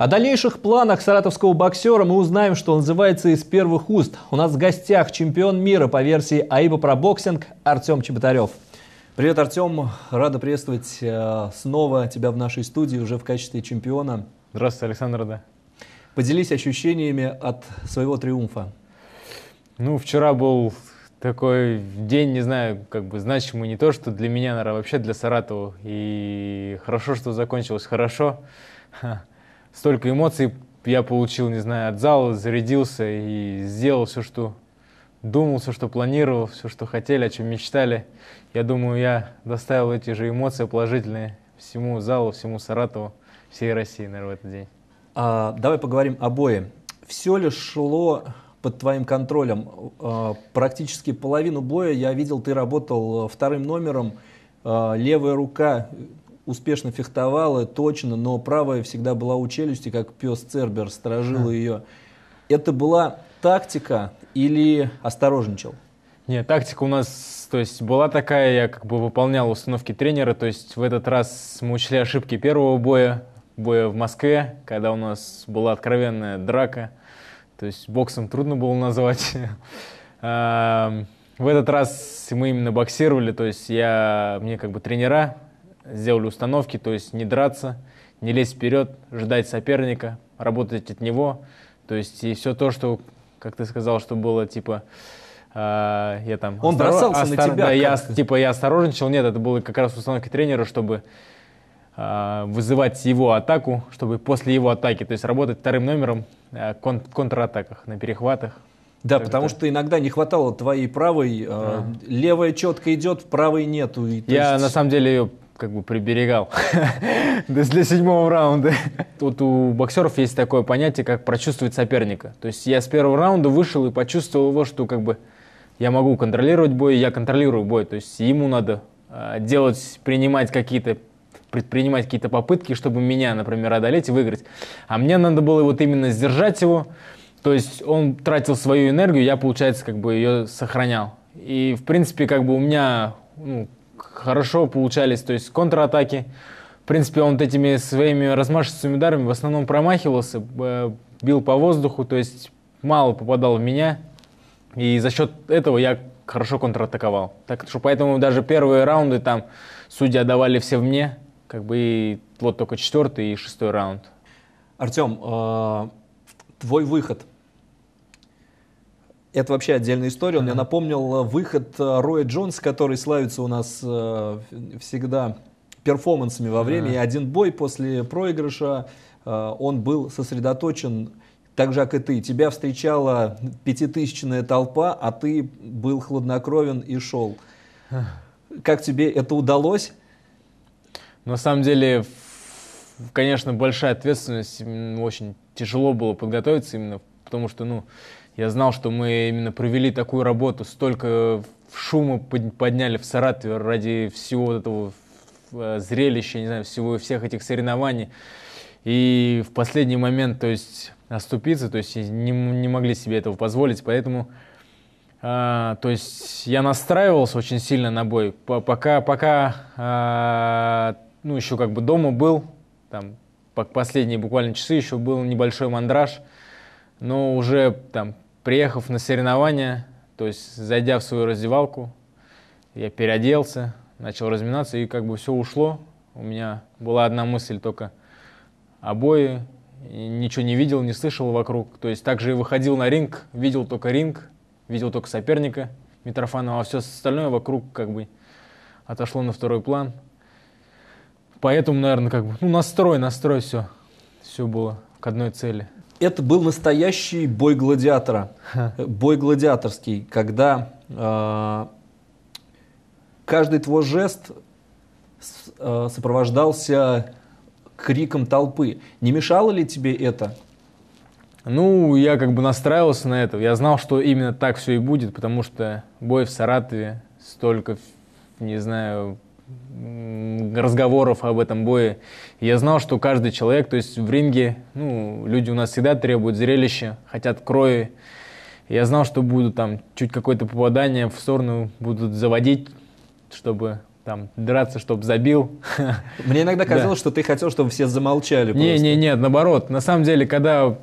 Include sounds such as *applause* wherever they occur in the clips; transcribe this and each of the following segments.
О дальнейших планах саратовского боксера мы узнаем, что называется из первых уст. У нас в гостях чемпион мира по версии АИБа про боксинг Артем Чеботарев. Привет, Артем. Рада приветствовать э, снова тебя в нашей студии уже в качестве чемпиона. Здравствуйте, Александр, да. Поделись ощущениями от своего триумфа. Ну, вчера был такой день, не знаю, как бы значимый не то, что для меня, наверное, вообще для Саратова. И хорошо, что закончилось хорошо столько эмоций я получил, не знаю, от зала, зарядился и сделал все, что думал, все, что планировал, все, что хотели, о чем мечтали. Я думаю, я доставил эти же эмоции положительные всему залу, всему Саратову, всей России, наверное, в этот день. А, давай поговорим о бое. Все ли шло под твоим контролем? А, практически половину боя я видел, ты работал э, вторым номером. А, левая рука успешно фехтовала, точно, но правая всегда была у челюсти, как пес Цербер, сторожила а. ее. Это была тактика или осторожничал? Нет, тактика у нас, то есть была такая, я как бы выполнял установки тренера, то есть в этот раз мы учли ошибки первого боя, боя в Москве, когда у нас была откровенная драка, то есть боксом трудно было назвать. *laughs* В этот раз мы именно боксировали, то есть я, мне как бы тренера сделали установки, то есть не драться, не лезть вперед, ждать соперника, работать от него. То есть и все то, что, как ты сказал, что было типа э, я там... Он осторож... бросался остор... на тебя. Да, я, типа я осторожничал. Нет, это было как раз установки тренера, чтобы э, вызывать его атаку, чтобы после его атаки, то есть работать вторым номером э, кон- контратаках, на перехватах. Да, так потому это... что иногда не хватало твоей правой, э, левая четко идет, правой нету. И, я есть... на самом деле как бы приберегал *laughs* для седьмого раунда. Тут у боксеров есть такое понятие, как прочувствовать соперника. То есть я с первого раунда вышел и почувствовал его, что как бы я могу контролировать бой, я контролирую бой. То есть ему надо а, делать, принимать какие-то предпринимать какие-то попытки, чтобы меня, например, одолеть и выиграть. А мне надо было вот именно сдержать его. То есть он тратил свою энергию, я, получается, как бы ее сохранял. И, в принципе, как бы у меня ну, хорошо получались, то есть контратаки. В принципе, он вот этими своими размашистыми ударами в основном промахивался, бил по воздуху, то есть мало попадал в меня. И за счет этого я хорошо контратаковал. Так что поэтому даже первые раунды там судьи давали все мне, как бы и вот только четвертый и шестой раунд. Артем, э, твой выход это вообще отдельная история. Он mm мне напомнил э, выход э, Роя Джонса, который славится у нас э, всегда перформансами во время. И один бой после проигрыша э, он был сосредоточен так же, как и ты. Тебя встречала пятитысячная толпа, а ты был хладнокровен и шел. Как тебе это удалось? На самом деле, конечно, большая ответственность. Очень тяжело было подготовиться именно, потому что, ну, я знал, что мы именно провели такую работу, столько шума подняли в Саратове ради всего этого э, зрелища, не знаю, всего всех этих соревнований. И в последний момент, то есть, оступиться, то есть, не, не могли себе этого позволить, поэтому... А, то есть я настраивался очень сильно на бой, пока, пока а, ну, еще как бы дома был, там, последние буквально часы еще был небольшой мандраж, но уже там приехав на соревнования, то есть зайдя в свою раздевалку, я переоделся, начал разминаться, и как бы все ушло. У меня была одна мысль только обои, ничего не видел, не слышал вокруг. То есть также и выходил на ринг, видел только ринг, видел только соперника Митрофанова, а все остальное вокруг как бы отошло на второй план. Поэтому, наверное, как бы, ну, настрой, настрой все. Все было к одной цели – это был настоящий бой гладиатора. Бой гладиаторский, когда э, каждый твой жест с, э, сопровождался криком толпы. Не мешало ли тебе это? Ну, я как бы настраивался на это. Я знал, что именно так все и будет, потому что бой в Саратове столько, не знаю, разговоров об этом бое. Я знал, что каждый человек, то есть в ринге, ну, люди у нас всегда требуют зрелища, хотят крови. Я знал, что будут там чуть какое-то попадание в сторону будут заводить, чтобы там драться, чтобы забил. *laughs* Мне иногда казалось, да. что ты хотел, чтобы все замолчали. Не, просто. не, нет, наоборот. На самом деле, когда,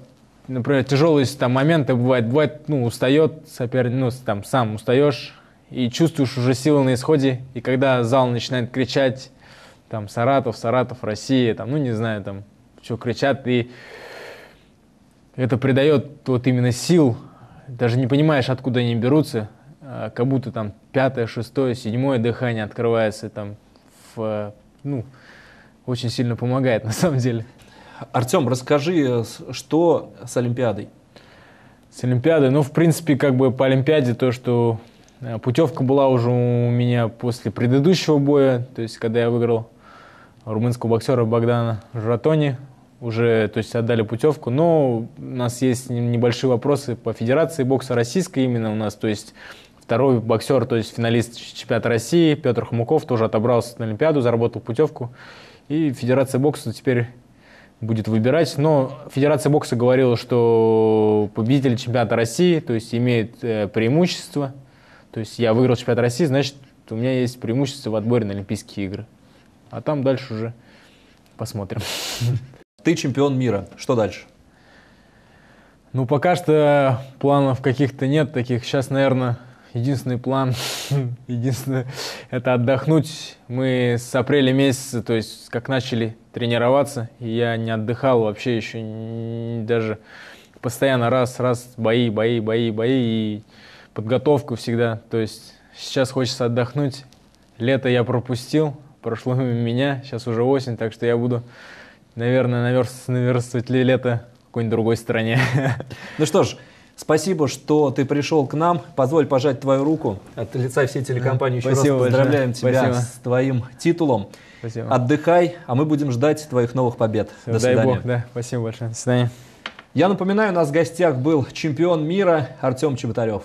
например, тяжелые там моменты бывают, бывает, ну, устает соперник, ну, там сам устаешь, и чувствуешь уже силы на исходе, и когда зал начинает кричать, там, Саратов, Саратов, Россия, там, ну, не знаю, там, что кричат, и это придает вот именно сил, даже не понимаешь, откуда они берутся, а, как будто там пятое, шестое, седьмое дыхание открывается, там, в, ну, очень сильно помогает *laughs* на самом деле. Артем, расскажи, э, что с Олимпиадой? С Олимпиадой, ну, в принципе, как бы по Олимпиаде то, что Э, путевка была уже у меня после предыдущего боя, то есть когда я выиграл румынского боксера Богдана Жратони, уже то есть отдали путевку, но у нас есть небольшие вопросы по федерации бокса российской именно у нас, то есть второй боксер, то есть финалист чемпионата России Петр Хомяков тоже отобрался на Олимпиаду, заработал путевку, и федерация бокса теперь будет выбирать. Но Федерация бокса говорила, что победитель чемпионата России, то есть имеет э, преимущество то есть я выиграл чемпионат России, значит, у меня есть преимущество в отборе на Олимпийские игры. А там дальше уже посмотрим. *laughs* Ты чемпион мира. Что дальше? Ну, пока что планов каких-то нет таких. Сейчас, наверное, единственный план, *laughs* единственное, это отдохнуть. Мы с апреля месяца, то есть как начали тренироваться, я не отдыхал вообще еще даже постоянно раз, раз, бои, бои, бои, бои. И подготовку всегда. То есть сейчас хочется отдохнуть. Лето я пропустил, прошло *laughs* мимо меня, сейчас уже осень, так что я буду, наверное, наверстывать, наверстывать ли лето в какой-нибудь другой стране. *laughs* Ну что ж, Спасибо, что ты пришел к нам. Позволь пожать твою руку от лица всей телекомпании. Еще Спасибо раз поздравляем большое. тебя Спасибо. с твоим титулом. Спасибо. Отдыхай, а мы будем ждать твоих новых побед. Все, До дай свидания. Бог, да. Спасибо большое. До свидания. Я напоминаю, у нас в гостях был чемпион мира Артем Чеботарев.